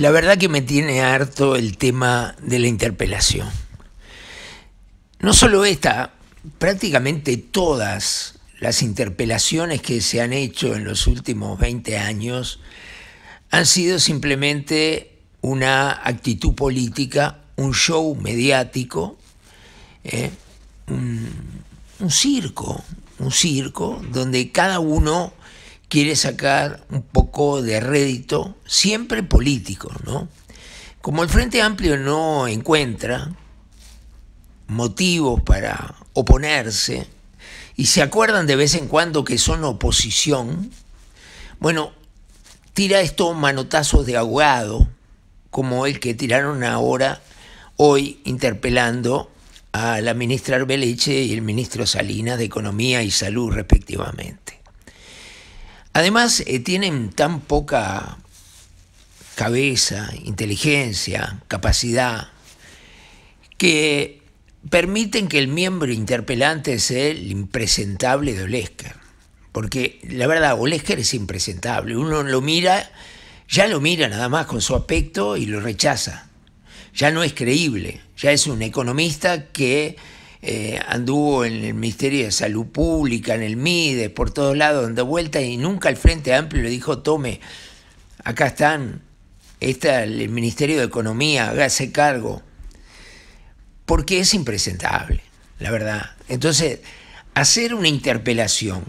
La verdad que me tiene harto el tema de la interpelación. No solo esta, prácticamente todas las interpelaciones que se han hecho en los últimos 20 años han sido simplemente una actitud política, un show mediático, ¿eh? un circo, un circo donde cada uno quiere sacar un poco de rédito, siempre político, ¿no? Como el Frente Amplio no encuentra motivos para oponerse y se acuerdan de vez en cuando que son oposición, bueno, tira estos manotazos de ahogado como el que tiraron ahora, hoy, interpelando a la ministra Arbeleche y el ministro Salinas de Economía y Salud respectivamente. Además, eh, tienen tan poca cabeza, inteligencia, capacidad, que permiten que el miembro interpelante sea el impresentable de Olesker. Porque la verdad, Olesker es impresentable. Uno lo mira, ya lo mira nada más con su aspecto y lo rechaza. Ya no es creíble, ya es un economista que eh, anduvo en el Ministerio de Salud Pública, en el MIDE por todos lados, dando vuelta y nunca el Frente Amplio le dijo, tome, acá están, está el Ministerio de Economía, hágase cargo, porque es impresentable, la verdad. Entonces, hacer una interpelación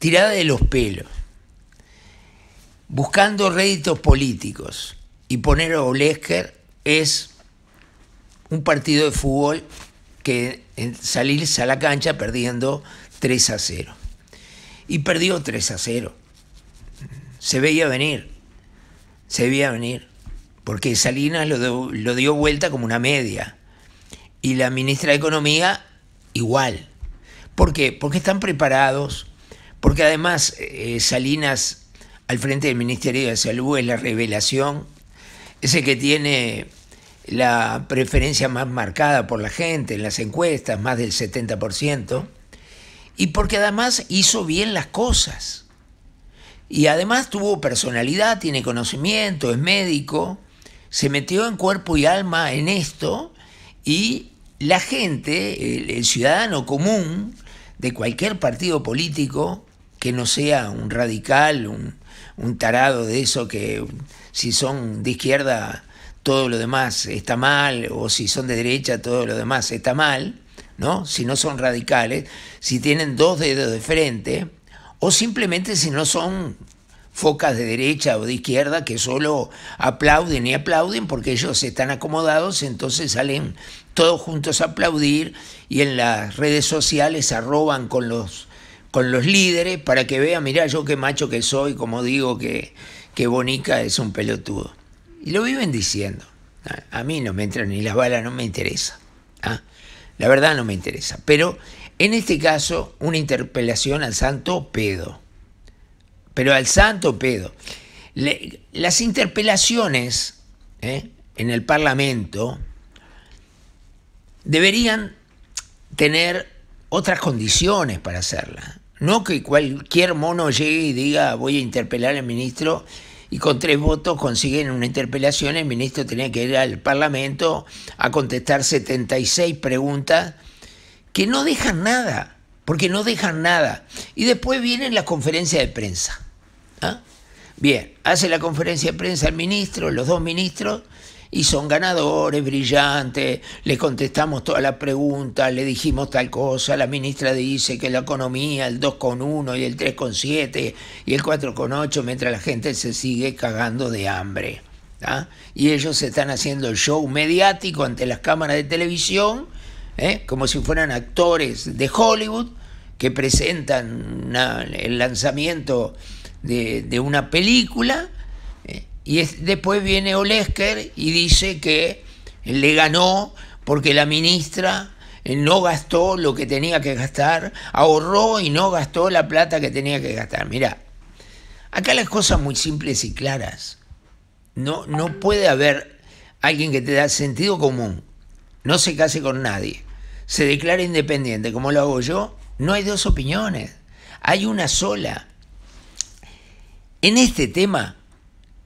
tirada de los pelos, buscando réditos políticos y poner a Olesker es un partido de fútbol que salirse a la cancha perdiendo 3 a 0. Y perdió 3 a 0. Se veía venir, se veía venir, porque Salinas lo, dio vuelta como una media. Y la ministra de Economía igual. ¿Por qué? Porque están preparados, porque además eh, Salinas al frente del Ministerio de Salud es la revelación, ese que tiene la preferencia más marcada por la gente en las encuestas, más del 70%, y porque además hizo bien las cosas. Y además tuvo personalidad, tiene conocimiento, es médico, se metió en cuerpo y alma en esto y la gente, el, ciudadano común de cualquier partido político, que no sea un radical, un, un tarado de eso que si son de izquierda todo lo demás está mal, o si son de derecha, todo lo demás está mal, ¿no? Si no son radicales, si tienen dos dedos de frente, o simplemente si no son focas de derecha o de izquierda que solo aplauden y aplauden porque ellos están acomodados, entonces salen todos juntos a aplaudir y en las redes sociales arroban con los, con los líderes para que vean, mirá yo qué macho que soy, como digo que, que Bonica es un pelotudo. Y lo viven diciendo. Ah, a mí no me entran ni las balas, no me interesa. Ah, la verdad no me interesa. Pero en este caso, una interpelación al santo pedo. Pero al santo pedo. las interpelaciones eh, en el Parlamento deberían tener otras condiciones para hacerlas. No que cualquier mono llegue y diga voy a interpelar al ministro y con tres votos consiguen una interpelación. El ministro tenía que ir al Parlamento a contestar 76 preguntas que no dejan nada, porque no dejan nada. Y después vienen las conferencias de prensa. ¿ah? Bien, hace la conferencia de prensa el ministro, los dos ministros, y son ganadores, brillantes, le contestamos todas las preguntas, le dijimos tal cosa, la ministra dice que la economía, el 2,1 y el 3,7 y el 4,8, mientras la gente se sigue cagando de hambre. ¿ah? y ellos están haciendo el show mediático ante las cámaras de televisión, ¿eh? como si fueran actores de Hollywood que presentan el lanzamiento de, de, una película y después viene Olesker y dice que le ganó porque la ministra eh, no gastó lo que tenía que gastar, ahorró y no gastó la plata que tenía que gastar. Mirá, acá las cosas muy simples y claras. No, no puede haber alguien que te da sentido común, no se case con nadie, se declara independiente como lo hago yo, no hay dos opiniones, hay una sola. En este tema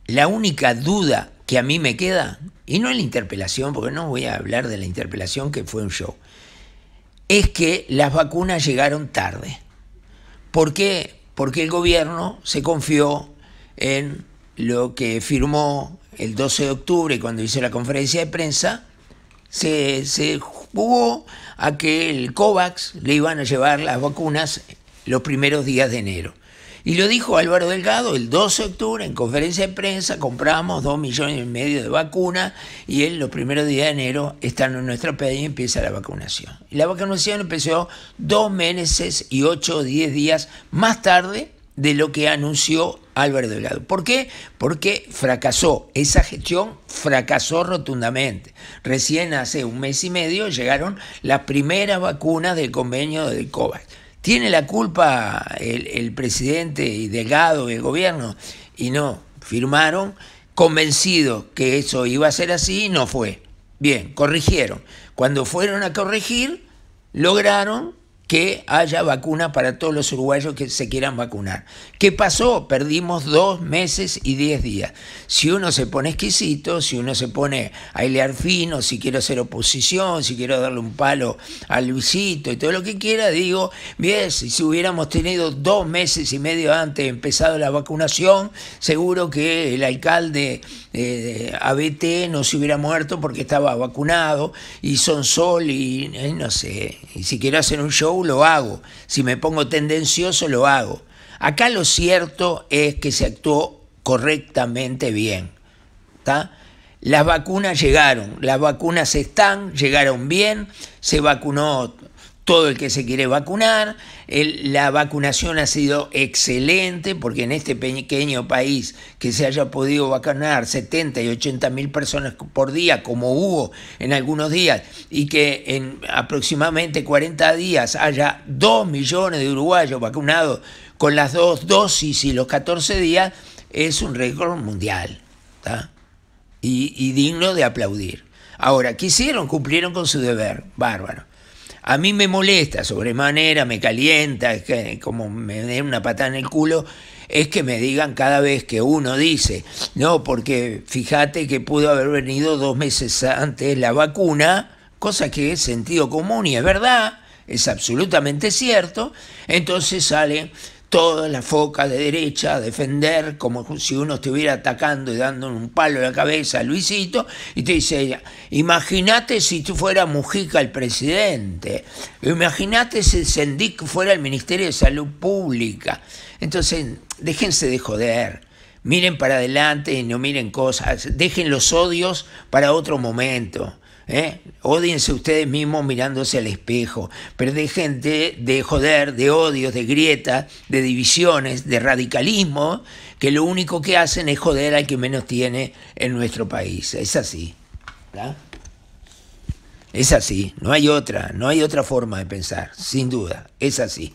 la única duda que a mí me queda, y no en la interpelación, porque no voy a hablar de la interpelación que fue un show, es que las vacunas llegaron tarde. ¿Por qué? Porque el gobierno se confió en lo que firmó el 12 de octubre cuando hizo la conferencia de prensa, se, se jugó a que el COVAX le iban a llevar las vacunas los primeros días de enero. Y lo dijo Álvaro Delgado el 12 de octubre en conferencia de prensa, compramos 2 millones y medio de vacunas y en los primeros días de enero están en nuestra pedida y empieza la vacunación. Y la vacunación empezó dos meses y ocho o diez días más tarde de lo que anunció Álvaro Delgado. ¿Por qué? Porque fracasó, esa gestión fracasó rotundamente. Recién hace un mes y medio llegaron las primeras vacunas del convenio del COVAX. ¿Tiene la culpa el, presidente y Delgado y el gobierno? Y no, firmaron convencidos que eso iba a ser así y no fue. Bien, corrigieron. Cuando fueron a corregir, lograron que haya vacuna para todos los uruguayos que se quieran vacunar. ¿Qué pasó? Perdimos dos meses y diez días. Si uno se pone exquisito, si uno se pone a hilar fino, si quiero hacer oposición, si quiero darle un palo a Luisito y todo lo que quiera, digo, bien, si hubiéramos tenido dos meses y medio antes empezado la vacunación, seguro que el alcalde eh, ABT no se hubiera muerto porque estaba vacunado y son sol y eh, no sé, y si quiero hacer un show, lo hago, si me pongo tendencioso lo hago. Acá lo cierto es que se actuó correctamente bien. Las vacunas llegaron, las vacunas están, llegaron bien, se vacunó todo el que se quiere vacunar. la vacunación ha sido excelente porque en este pequeño país que se haya podido vacunar 70 y 80 mil personas por día, como hubo en algunos días, y que en aproximadamente 40 días haya 2 millones de uruguayos vacunados con las dos dosis y los 14 días, es un récord mundial y, y digno de aplaudir. Ahora, ¿qué hicieron? Cumplieron con su deber, bárbaro. A mí me molesta sobremanera, me calienta, es que como me den una patada en el culo, es que me digan cada vez que uno dice, no, porque fíjate que pudo haber venido dos meses antes la vacuna, cosa que es sentido común y es verdad, es absolutamente cierto, entonces sale toda la foca de derecha a defender como si uno estuviera atacando y dando un palo en la cabeza a Luisito, y te dice, imagínate si tú fuera Mujica el presidente, imagínate si Sendic fuera el Ministerio de Salud Pública. Entonces, déjense de joder. Miren para adelante y no miren cosas. Dejen los odios para otro momento. Odiense ¿Eh? ustedes mismos mirándose al espejo, pero de gente de joder, de odios, de grietas, de divisiones, de radicalismo, que lo único que hacen es joder al que menos tiene en nuestro país. Es así. Es así, no hay otra, no hay otra forma de pensar, sin duda, es así.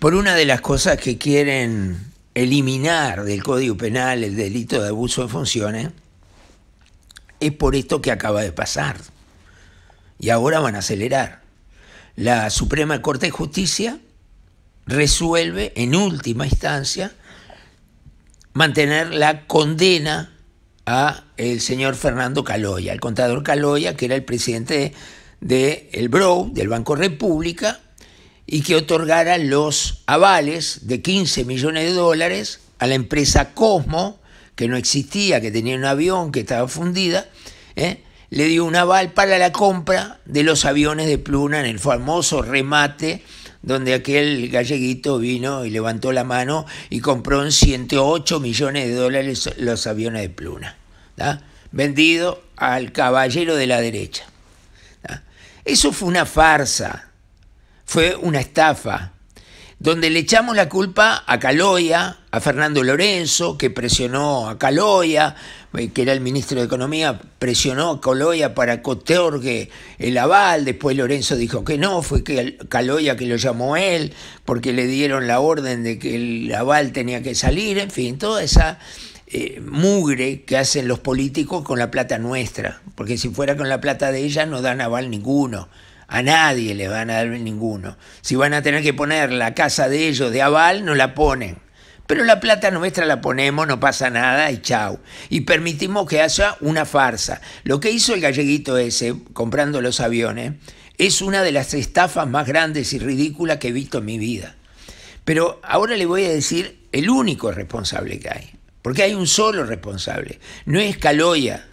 por una de las cosas que quieren eliminar del Código Penal el delito de abuso de funciones, es por esto que acaba de pasar. Y ahora van a acelerar. La Suprema Corte de Justicia resuelve en última instancia mantener la condena a el señor Fernando Caloya, el contador Caloya, que era el presidente del el BRO, del Banco República, y que otorgara los avales de 15 millones de dólares a la empresa Cosmo, que no existía, que tenía un avión, que estaba fundida, ¿eh? le dio un aval para la compra de los aviones de Pluna en el famoso remate donde aquel galleguito vino y levantó la mano y compró en 108 millones de dólares los aviones de Pluna, vendido al caballero de la derecha. Eso fue una farsa, fue una estafa, donde le echamos la culpa a Caloya, a Fernando Lorenzo, que presionó a Caloya, eh, que era el ministro de Economía, presionó a Caloya para que otorgue el aval, después Lorenzo dijo que no, fue Caloya que lo llamó él, porque le dieron la orden de que el aval tenía que salir, en fin, toda esa eh, mugre que hacen los políticos con la plata nuestra, porque si fuera con la plata de ella no dan aval ninguno. A nadie les van a dar ninguno. Si van a tener que poner la casa de ellos de aval, no la ponen. Pero la plata nuestra la ponemos, no pasa nada y chau. Y permitimos que haya una farsa. Lo que hizo el galleguito ese, comprando los aviones, es una de las estafas más grandes y ridículas que he visto en mi vida. Pero ahora le voy a decir el único responsable que hay. Porque hay un solo responsable. No es Caloya,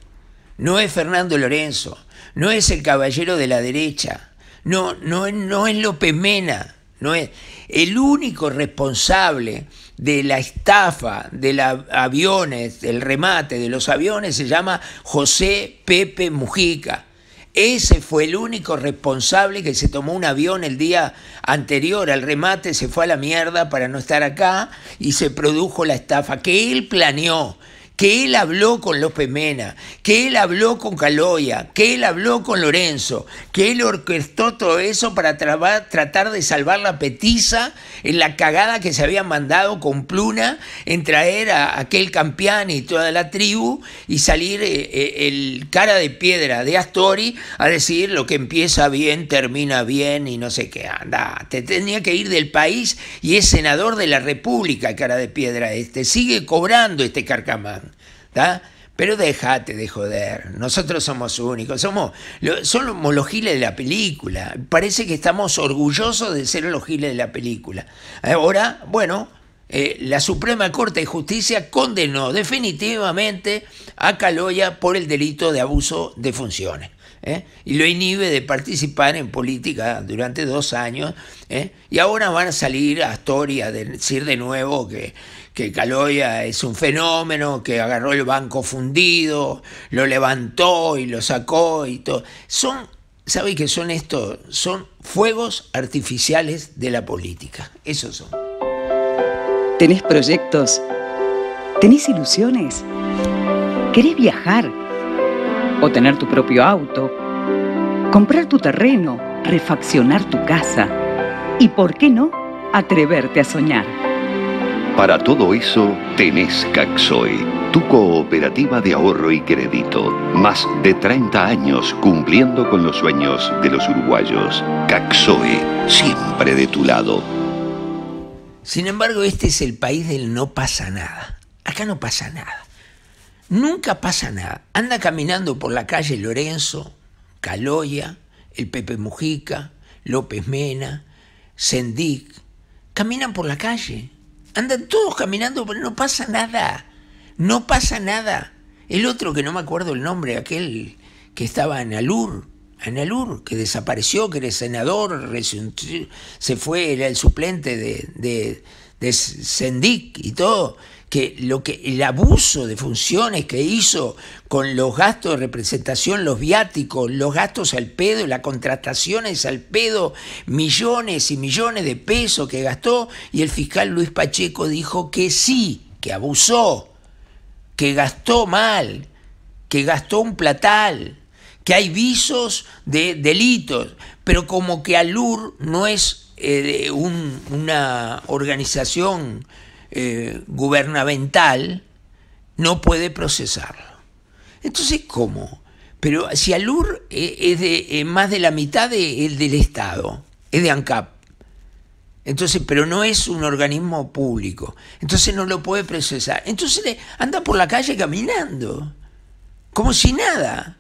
no es Fernando Lorenzo, no es el caballero de la derecha, no, no, no es López Mena, no es. El único responsable de la estafa de los aviones, del remate de los aviones, se llama José Pepe Mujica. Ese fue el único responsable que se tomó un avión el día anterior al remate, se fue a la mierda para no estar acá y se produjo la estafa que él planeó que él habló con López Mena, que él habló con Caloya, que él habló con Lorenzo, que él orquestó todo eso para tratar de salvar la petiza en la cagada que se había mandado con Pluna en traer a aquel campeán y toda la tribu y salir eh, eh, el cara de piedra de Astori a decir lo que empieza bien, termina bien y no sé qué, anda, te tenía que ir del país y es senador de la República, cara de piedra este, sigue cobrando este carcamán. Pero déjate de joder, nosotros somos únicos, somos, los giles de la película. Parece que estamos orgullosos de ser los giles de la película. Ahora, bueno, eh, la Suprema Corte de Justicia condenó definitivamente a Caloya por el delito de abuso de funciones. ¿eh? Y lo inhibe de participar en política durante dos años. ¿eh? Y ahora van a salir a Astoria a decir de nuevo que, que Caloya es un fenómeno, que agarró el banco fundido, lo levantó y lo sacó y todo. Son, ¿sabéis qué son estos? Son fuegos artificiales de la política. Esos son. ¿Tenés proyectos? ¿Tenés ilusiones? ¿Querés viajar? ¿O tener tu propio auto? ¿Comprar tu terreno? ¿Refaccionar tu casa? ¿Y por qué no atreverte a soñar? Para todo eso, tenés Caxoe, tu cooperativa de ahorro y crédito. Más de 30 años cumpliendo con los sueños de los uruguayos. Caxoe, siempre de tu lado. Sin embargo, este es el país del no pasa nada. Acá no pasa nada. Nunca pasa nada. Anda caminando por la calle Lorenzo, Caloya, el Pepe Mujica, López Mena, Sendic. Caminan por la calle Andan todos caminando, pero no pasa nada. No pasa nada. El otro, que no me acuerdo el nombre, aquel que estaba en Alur, Analur, que desapareció, que era senador, se fue, era el suplente de, de Sendic y todo, que lo que el abuso de funciones que hizo con los gastos de representación, los viáticos, los gastos al pedo, las contrataciones al pedo, millones y millones de pesos que gastó y el fiscal Luis Pacheco dijo que sí, que abusó, que gastó mal, que gastó un platal, que hay visos de delitos, pero como que Alur no es eh, una organización eh, gubernamental no puede procesarlo. Entonces, ¿cómo? Pero si Alur eh, es de más de la mitad del Estado, es de ANCAP. Entonces, pero no es un organismo público. Entonces no lo puede procesar. Entonces anda por la calle caminando, como si nada.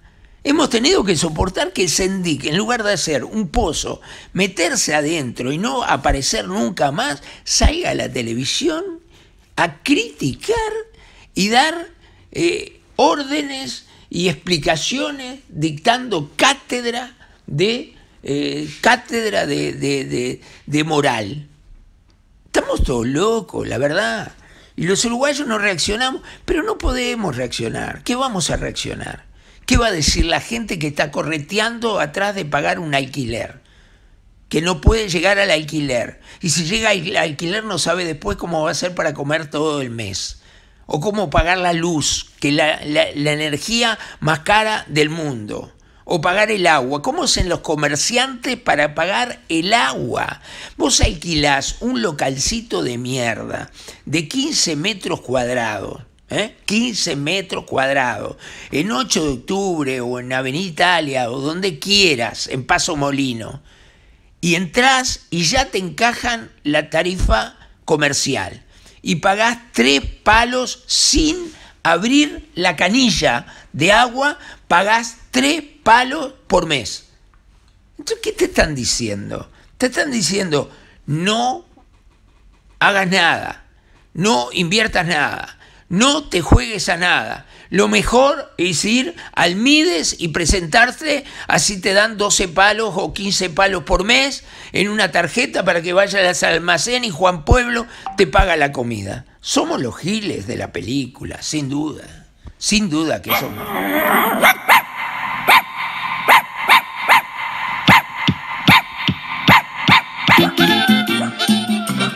Hemos tenido que soportar que Sendik, en lugar de hacer un pozo, meterse adentro y no aparecer nunca más, salga a la televisión a criticar y dar eh, órdenes y explicaciones, dictando cátedra de, eh, cátedra de moral. Estamos todos locos, la verdad. Y los uruguayos no reaccionamos, pero no podemos reaccionar. ¿Qué vamos a reaccionar? ¿Qué va a decir la gente que está correteando atrás de pagar un alquiler? Que no puede llegar al alquiler. Y si llega al alquiler no sabe después cómo va a ser para comer todo el mes. O cómo pagar la luz, que la, la energía más cara del mundo o pagar el agua. ¿Cómo hacen los comerciantes para pagar el agua? Vos alquilás un localcito de mierda de 15 metros cuadrados 15 ¿Eh? metros cuadrados, en 8 de octubre o en Avenida Italia o donde quieras, en Paso Molino, y entras y ya te encajan la tarifa comercial y pagás tres palos sin abrir la canilla de agua, pagás tres palos por mes. Entonces, ¿qué te están diciendo? Te están diciendo, no hagas nada, no inviertas nada, no te juegues a nada. Lo mejor es ir al Mides y presentarte, así te dan 12 palos o 15 palos por mes en una tarjeta para que vayas al almacén y Juan Pueblo te paga la comida. Somos los giles de la película, sin duda. Sin duda que somos.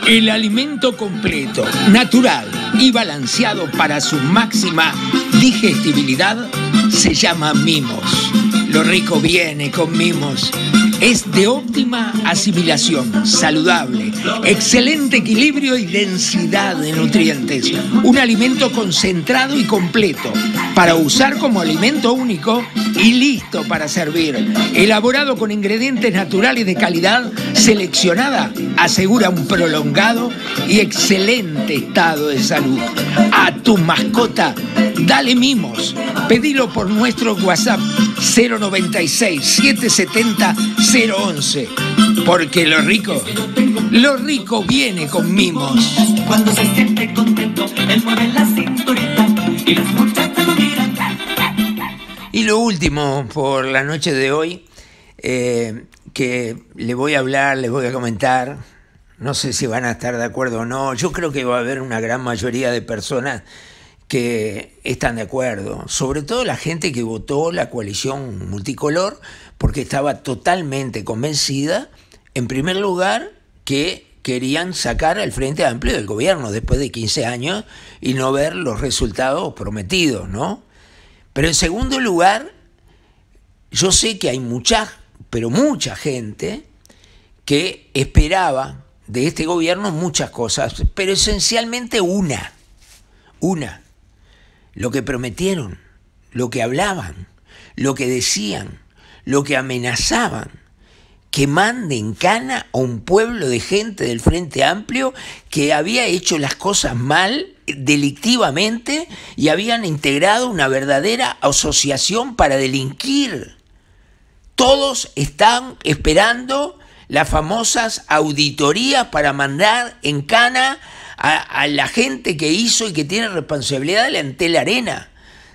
El alimento completo, natural y balanceado para su máxima digestibilidad se llama Mimos. Lo rico viene con mimos. Es de óptima asimilación, saludable, excelente equilibrio y densidad de nutrientes. Un alimento concentrado y completo para usar como alimento único y listo para servir. Elaborado con ingredientes naturales de calidad seleccionada, asegura un prolongado y excelente estado de salud. A tu mascota, dale mimos. Pedilo por nuestro WhatsApp 096-770-011. Porque lo rico, lo rico viene con mimos. Cuando se siente contento, él mueve la cinturita y las muchachas lo Y lo último por la noche de hoy, eh, que le voy a hablar, les voy a comentar, no sé si van a estar de acuerdo o no, yo creo que va a haber una gran mayoría de personas que están de acuerdo, sobre todo la gente que votó la coalición multicolor porque estaba totalmente convencida, en primer lugar, que querían sacar al Frente Amplio del gobierno después de 15 años y no ver los resultados prometidos, ¿no? Pero en segundo lugar, yo sé que hay mucha, pero mucha gente que esperaba de este gobierno muchas cosas, pero esencialmente una, una, lo que prometieron, lo que hablaban, lo que decían, lo que amenazaban, que manden cana a un pueblo de gente del Frente Amplio que había hecho las cosas mal delictivamente y habían integrado una verdadera asociación para delinquir. Todos están esperando las famosas auditorías para mandar en cana a, la gente que hizo y que tiene responsabilidad de la Arena,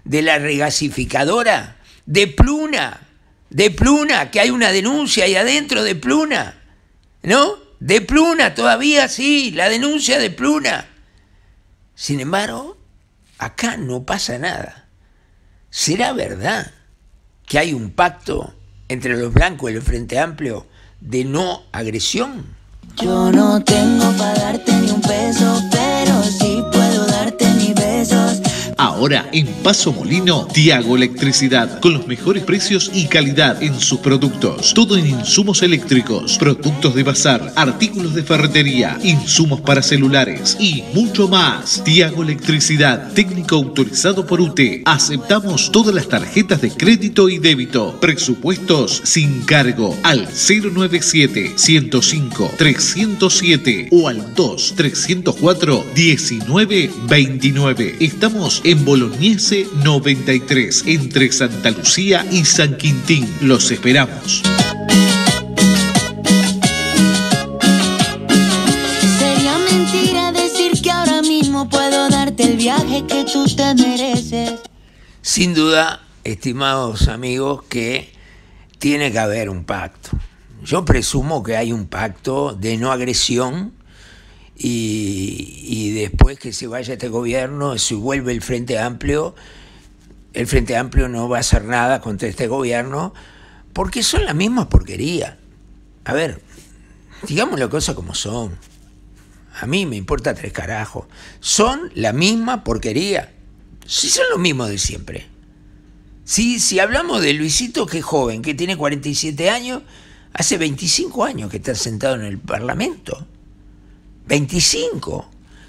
de la regasificadora, de Pluna, de Pluna, que hay una denuncia ahí adentro de Pluna, ¿no? De Pluna, todavía sí, la denuncia de Pluna. Sin embargo, acá no pasa nada. ¿Será verdad que hay un pacto entre los blancos y el Frente Amplio de no agresión? Yo no tengo para darte ni un peso, pero sí puedo darte mis besos. Ah, Ahora en Paso Molino, Tiago Electricidad, con los mejores precios y calidad en sus productos. Todo en insumos eléctricos, productos de bazar, artículos de ferretería, insumos para celulares y mucho más. Tiago Electricidad, técnico autorizado por UTE. Aceptamos todas las tarjetas de crédito y débito. Presupuestos sin cargo al 097-105-307 o al 2-304-1929. Estamos en Bolognese 93, entre Santa Lucía y San Quintín. Los esperamos. Sería mentira decir que ahora mismo puedo darte el viaje que tú te mereces. Sin duda, estimados amigos, que tiene que haber un pacto. Yo presumo que hay un pacto de no agresión y, después que se vaya este gobierno, si vuelve el Frente Amplio, el Frente Amplio no va a hacer nada contra este gobierno, porque son la misma porquería. A ver, digamos la cosas como son. A mí me importa tres carajos. Son la misma porquería. si son lo mismo de siempre. Si, si hablamos de Luisito, que es joven, que tiene 47 años, hace 25 años que está sentado en el Parlamento. 25.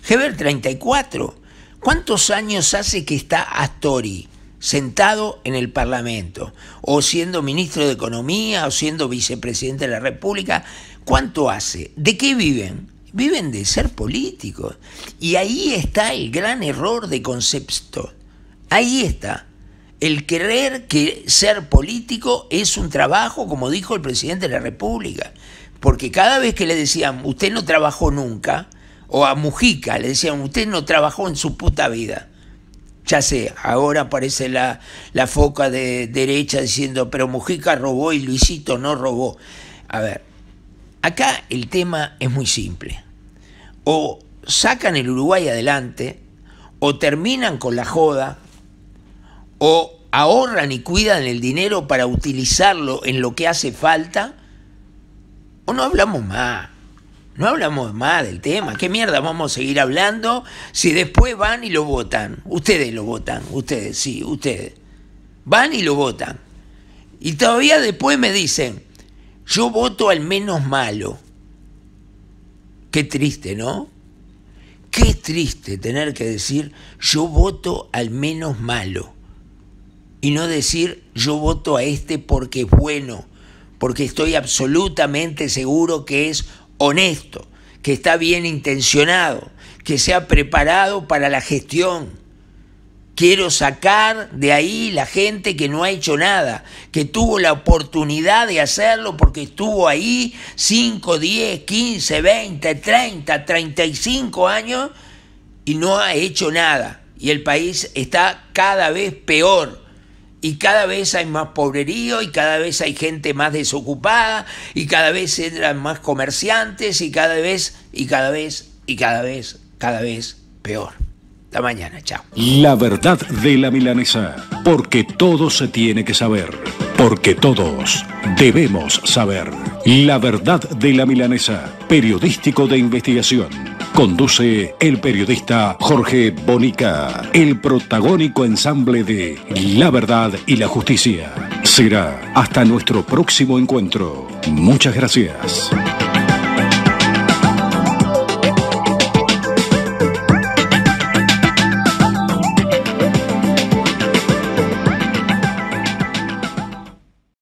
Heber 34. ¿Cuántos años hace que está Astori sentado en el Parlamento? O siendo ministro de Economía, o siendo vicepresidente de la República. ¿Cuánto hace? ¿De qué viven? Viven de ser políticos. Y ahí está el gran error de concepto. Ahí está. El creer que ser político es un trabajo, como dijo el presidente de la República. Porque cada vez que le decían, usted no trabajó nunca, o a Mujica le decían, usted no trabajó en su puta vida. Ya sé, ahora aparece la, la foca de derecha diciendo, pero Mujica robó y Luisito no robó. A ver, acá el tema es muy simple. O sacan el Uruguay adelante, o terminan con la joda, o ahorran y cuidan el dinero para utilizarlo en lo que hace falta, o no hablamos más. No hablamos más del tema. ¿Qué mierda vamos a seguir hablando si después van y lo votan? Ustedes lo votan, ustedes, sí, ustedes. Van y lo votan. Y todavía después me dicen, yo voto al menos malo. Qué triste, ¿no? Qué triste tener que decir, yo voto al menos malo. Y no decir, yo voto a este porque es bueno porque estoy absolutamente seguro que es honesto, que está bien intencionado, que se ha preparado para la gestión. Quiero sacar de ahí la gente que no ha hecho nada, que tuvo la oportunidad de hacerlo porque estuvo ahí 5, 10, 15, 20, 30, 35 años y no ha hecho nada. Y el país está cada vez peor y cada vez hay más pobrerío y cada vez hay gente más desocupada y cada vez entran más comerciantes y cada vez y cada vez y cada vez cada vez peor. La mañana, chao. La verdad de la milanesa, porque todo se tiene que saber, porque todos debemos saber. La verdad de la milanesa, periodístico de investigación. Conduce el periodista Jorge Bonica, el protagónico ensamble de La Verdad y la Justicia. Será hasta nuestro próximo encuentro. Muchas gracias.